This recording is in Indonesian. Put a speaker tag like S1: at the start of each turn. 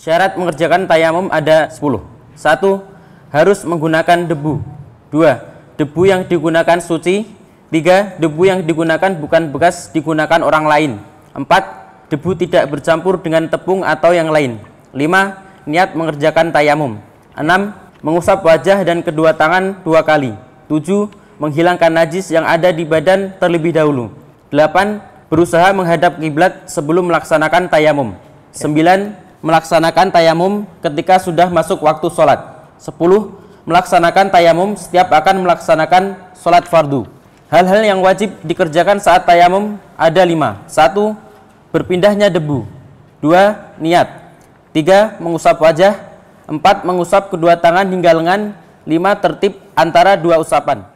S1: Syarat mengerjakan tayamum ada 10. 1. Harus menggunakan debu. 2. Debu yang digunakan suci. 3. Debu yang digunakan bukan bekas digunakan orang lain. 4. Debu tidak bercampur dengan tepung atau yang lain. 5. Niat mengerjakan tayamum. 6. Mengusap wajah dan kedua tangan dua kali. 7. Menghilangkan najis yang ada di badan terlebih dahulu. 8. Berusaha menghadap kiblat sebelum melaksanakan tayamum. 9 melaksanakan tayamum ketika sudah masuk waktu sholat. 10. Melaksanakan tayamum setiap akan melaksanakan sholat fardu. Hal-hal yang wajib dikerjakan saat tayamum ada lima. Satu, berpindahnya debu. Dua, niat. Tiga, mengusap wajah. Empat, mengusap kedua tangan hingga lengan. Lima, tertib antara dua usapan.